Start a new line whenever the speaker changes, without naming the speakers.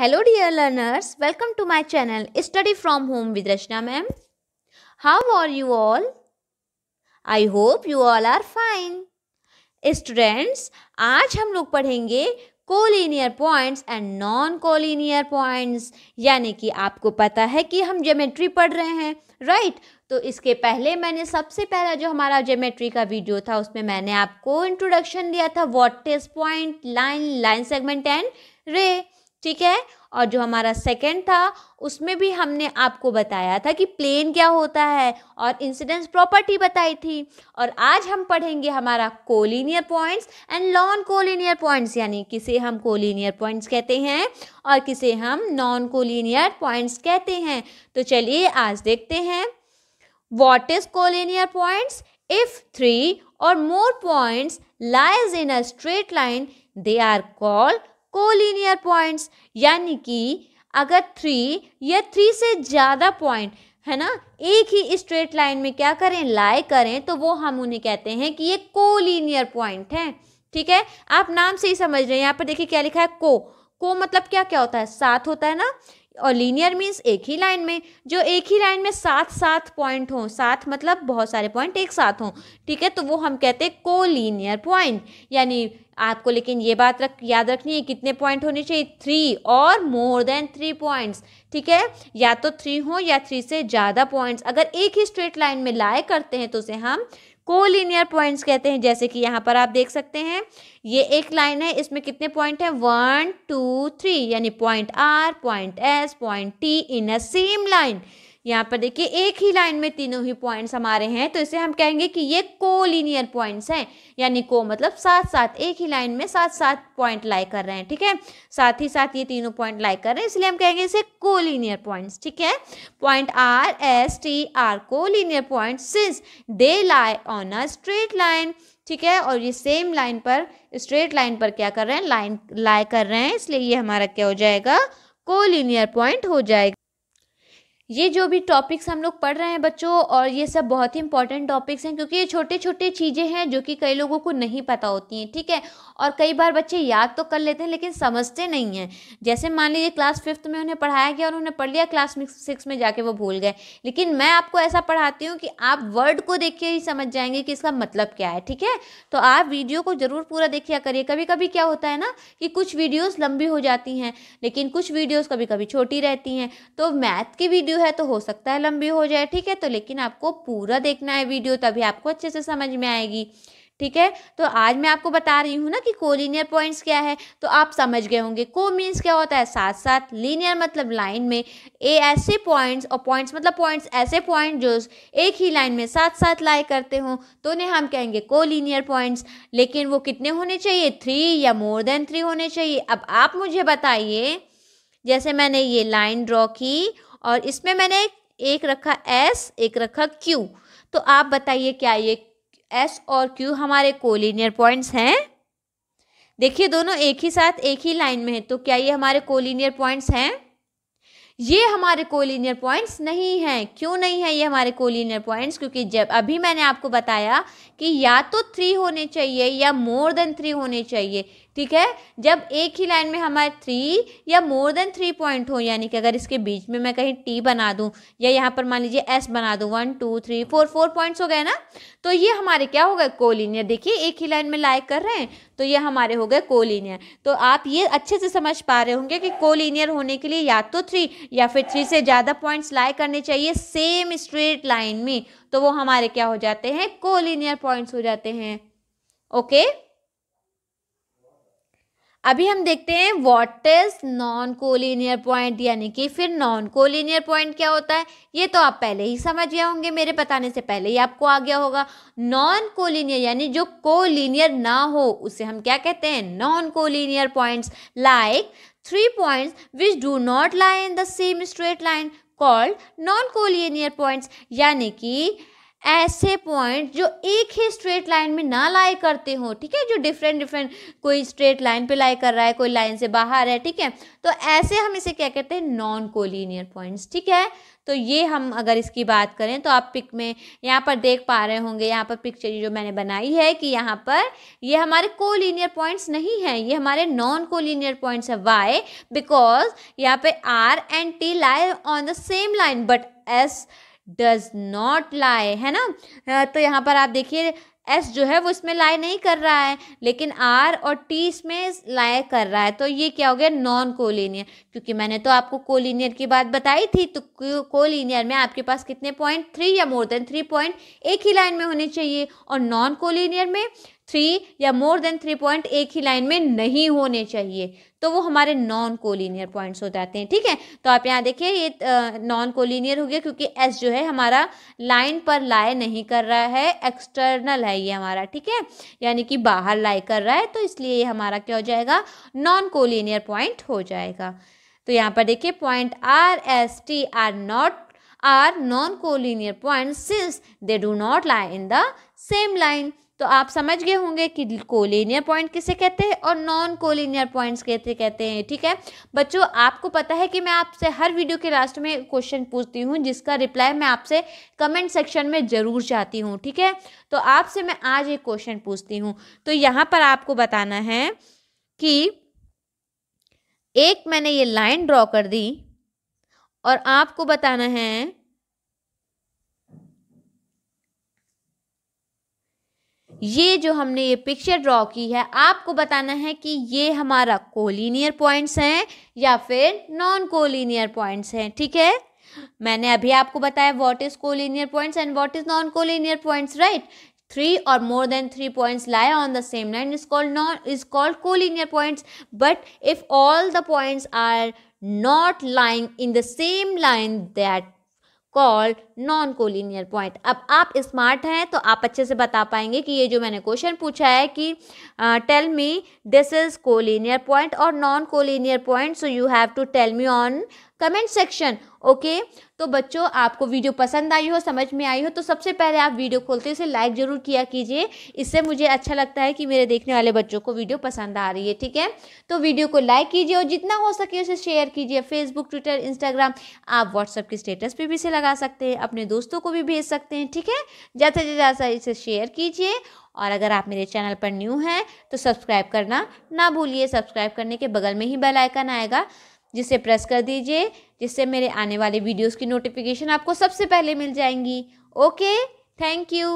Hello dear learners welcome to my channel study from home with Rachna ma'am how are you all I hope you all are fine students आज हम लोग पढ़ेंगे collinear points and non collinear points यानी कि आपको पता है कि हम ज्योमेट्री पढ़ रहे हैं राइट right? तो इसके पहले मैंने सबसे पहला जो हमारा ज्योमेट्री का वीडियो था उसमें मैंने आपको इंट्रोडक्शन दिया था what is point line line segment and ray ठीक है और जो हमारा सेकंड था उसमें भी हमने आपको बताया था कि प्लेन क्या होता है और इंसिडेंस प्रॉपर्टी बताई थी और आज हम पढ़ेंगे हमारा collinear points and non collinear points यानी किसे हम कोलिनियर पॉइंट्स कहते हैं और किसे हम नॉन कोलिनियर पॉइंट्स कहते हैं तो चलिए आज देखते हैं what is collinear points if three or more points lies in a straight line they are called collinear points यानी कि अगर थ्री या थ्री से ज़्यादा पॉइंट है ना एक ही स्ट्रेट लाइन में क्या करें लाई करें तो वो हम उन्हें कहते हैं कि ये कोलिनियर पॉइंट है ठीक है आप नाम से ही समझ रहे हैं यहाँ पर देखिए क्या लिखा है को को मतलब क्या क्या होता है साथ होता है ना और लीनियर मीन्स एक ही लाइन में जो एक ही लाइन में सात सात पॉइंट हों सात मतलब बहुत सारे पॉइंट एक साथ हों ठीक है तो वो हम कहते हैं को लीनियर पॉइंट यानी आपको लेकिन ये बात रख याद रखनी है कितने पॉइंट होने चाहिए three or more than three points ठीक है या तो थ्री हो या थ्री से ज़्यादा पॉइंट्स अगर एक ही स्ट्रेट लाइन में लाए करते हैं तो उसे हम कोलिनियर पॉइंट्स कहते हैं जैसे कि यहाँ पर आप देख सकते हैं ये एक लाइन है इसमें कितने पॉइंट हैं वन टू थ्री यानी point R point S point T in a same line यहाँ पर देखिए एक ही लाइन में तीनों ही पॉइंट्स हमारे हैं तो इसे हम कहेंगे कि ये कोलिनियर पॉइंट्स हैं यानी को मतलब साथ साथ एक ही लाइन में साथ साथ पॉइंट लाई कर रहे हैं ठीक है साथ ही साथ ये तीनों पॉइंट लाई कर रहे हैं इसलिए हम कहेंगे इसे कोलिनियर पॉइंट्स ठीक है point R S T are collinear point since they lie on a straight line ठीक है और ये सेम लाइन पर स्ट्रेट लाइन पर क्या कर रहे हैं लाइन लाई कर रहे हैं इसलिए ये हमारा क्या हो जाएगा कोलिनियर पॉइंट हो जाएगा ये जो भी टॉपिक्स हम लोग पढ़ रहे हैं बच्चों और ये सब बहुत ही इंपॉर्टेंट टॉपिक्स हैं क्योंकि ये छोटे छोटे चीज़ें हैं जो कि कई लोगों को नहीं पता होती हैं ठीक है और कई बार बच्चे याद तो कर लेते हैं लेकिन समझते नहीं हैं जैसे मान लीजिए क्लास फिफ्थ में उन्हें पढ़ाया गया और उन्हें पढ़ लिया क्लास सिक्स में जाके वो भूल गए लेकिन मैं आपको ऐसा पढ़ाती हूँ कि आप वर्ड को देख के ही समझ जाएंगे कि इसका मतलब क्या है ठीक है तो आप वीडियो को ज़रूर पूरा देखिया करिए कभी कभी क्या होता है ना कि कुछ वीडियोज़ लंबी हो जाती हैं लेकिन कुछ वीडियोज़ कभी कभी छोटी रहती हैं तो मैथ की वीडियो है तो हो सकता है लंबी हो जाए ठीक है तो लेकिन आपको पूरा देखना है वीडियो तभी आपको अच्छे से समझ में आएगी ठीक है तो आज मैं आपको बता रही हूँ ना कि कोलिनियर पॉइंट्स क्या है तो आप समझ गए होंगे को मीन्स क्या होता है साथ साथ लीनियर मतलब लाइन में ए ऐसे पॉइंट्स और पॉइंट्स मतलब पॉइंट्स ऐसे पॉइंट जो एक ही लाइन में साथ साथ लाए करते हों तो उन्हें हम कहेंगे कोलिनियर पॉइंट्स लेकिन वो कितने होने चाहिए थ्री या मोर देन थ्री होने चाहिए अब आप मुझे बताइए जैसे मैंने ये लाइन ड्रॉ की और इसमें मैंने एक रखा एस एक रखा क्यू तो आप बताइए क्या ये एस और क्यू हमारे कोलिनियर पॉइंट्स हैं देखिए दोनों एक ही साथ एक ही लाइन में है तो क्या ये हमारे कोलिनियर पॉइंट्स हैं ये हमारे कोलिनियर पॉइंट्स नहीं हैं क्यों नहीं है ये हमारे कोलिनियर पॉइंट्स क्योंकि जब अभी मैंने आपको बताया कि या तो थ्री होने चाहिए या मोर देन थ्री होने चाहिए ठीक है जब एक ही लाइन में हमारे थ्री या मोर देन थ्री पॉइंट हो यानी कि अगर इसके बीच में मैं कहीं टी बना दूं या यहाँ पर मान लीजिए एस बना दूं one two three four four points हो गए ना तो ये हमारे क्या हो गए कोलिनियर देखिए एक ही लाइन में लाइक कर रहे हैं तो ये हमारे हो गए कोलिनियर तो आप ये अच्छे से समझ पा रहे होंगे कि कोलिनियर होने के लिए या तो थ्री या फिर थ्री से ज़्यादा पॉइंट्स लाइक करने चाहिए सेम स्ट्रेट लाइन में तो वो हमारे क्या हो जाते हैं कोलिनियर पॉइंट्स हो जाते हैं ओके okay? अभी हम देखते हैं what is non collinear point यानी कि फिर नॉन कोलिनियर पॉइंट क्या होता है ये तो आप पहले ही समझ गए होंगे मेरे बताने से पहले ही आपको आ गया होगा नॉन कोलिनियर यानी जो कोलिनियर ना हो उसे हम क्या कहते हैं non collinear points like three points which do not lie in the same straight line called non collinear points यानी कि ऐसे पॉइंट जो एक ही स्ट्रेट लाइन में ना लाई करते हो ठीक है जो डिफरेंट डिफरेंट कोई स्ट्रेट लाइन पे लाई कर रहा है कोई लाइन से बाहर है ठीक है तो ऐसे हम इसे क्या कहते हैं नॉन कोलिनियर पॉइंट्स ठीक है तो ये हम अगर इसकी बात करें तो आप पिक में यहाँ पर देख पा रहे होंगे यहाँ पर पिक्चर जो मैंने बनाई है कि यहाँ पर ये हमारे कोलिनियर पॉइंट्स नहीं हैं ये हमारे नॉन कोलिनियर पॉइंट्स हैं वाई बिकॉज यहाँ पे R and T lie on the same line but S does not lie है ना तो यहाँ पर आप देखिए एस जो है वो इसमें लाए नहीं कर रहा है लेकिन आर और टी इसमें लाए कर रहा है तो ये क्या हो गया नॉन कोलिनियर क्योंकि मैंने तो आपको कोलिनियर की बात बताई थी तो कोलिनियर में आपके पास कितने पॉइंट थ्री या मोर देन थ्री पॉइंट एक ही लाइन में होने चाहिए और नॉन कोलिनियर में थ्री या मोर देन थ्री पॉइंट एक ही लाइन में नहीं होने चाहिए तो वो हमारे नॉन कोलिनियर पॉइंट्स हो जाते हैं ठीक है तो आप यहाँ देखिए ये नॉन कोलिनियर हो गया क्योंकि एस जो है हमारा लाइन पर लाए नहीं कर रहा है एक्सटर्नल है है ये हमारा ठीक है यानी कि बाहर लाई कर रहा है तो इसलिए ये हमारा क्या हो जाएगा नॉन कोलिनियर पॉइंट हो जाएगा तो यहाँ पर देखिए point R S T are not are non collinear point since they do not lie in the same line तो आप समझ गए होंगे कि कोलिनियर पॉइंट किसे कहते हैं और नॉन कोलिनियर पॉइंट्स कहते कहते हैं ठीक है बच्चों आपको पता है कि मैं आपसे हर वीडियो के लास्ट में क्वेश्चन पूछती हूँ जिसका रिप्लाई मैं आपसे कमेंट सेक्शन में ज़रूर चाहती हूँ ठीक है तो आपसे मैं आज एक क्वेश्चन पूछती हूँ तो यहाँ पर आपको बताना है कि एक मैंने ये लाइन ड्रॉ कर दी और आपको बताना है ये जो हमने ये पिक्चर ड्रॉ की है आपको बताना है कि ये हमारा कोलिनियर पॉइंट्स हैं या फिर नॉन कोलिनियर पॉइंट्स हैं ठीक है मैंने अभी आपको बताया what is collinear points and what is non collinear points right three or more than three points lie on the same line is called non is called collinear points but if all the points are not lying in the same line that called non collinear point अब आप smart हैं तो आप अच्छे से बता पाएंगे कि ये जो मैंने क्वेश्चन पूछा है कि tell me this is collinear point और non collinear point so you have to tell me on comment section okay तो बच्चों आपको वीडियो पसंद आई हो समझ में आई हो तो सबसे पहले आप वीडियो खोलते इसे लाइक ज़रूर किया कीजिए इससे मुझे अच्छा लगता है कि मेरे देखने वाले बच्चों को वीडियो पसंद आ रही है ठीक है तो वीडियो को लाइक कीजिए और जितना हो सके उसे शेयर कीजिए फेसबुक ट्विटर इंस्टाग्राम आप व्हाट्सअप के स्टेटस पर भी इसे लगा सकते हैं अपने दोस्तों को भी भेज सकते हैं ठीक है ज़्यादा से ज़्यादा इसे शेयर कीजिए और अगर आप मेरे चैनल पर न्यू हैं तो सब्सक्राइब करना ना भूलिए सब्सक्राइब करने के बगल में ही बेल आइकन आएगा जिसे प्रेस कर दीजिए जिससे मेरे आने वाले वीडियोस की नोटिफिकेशन आपको सबसे पहले मिल जाएंगी ओके थैंक यू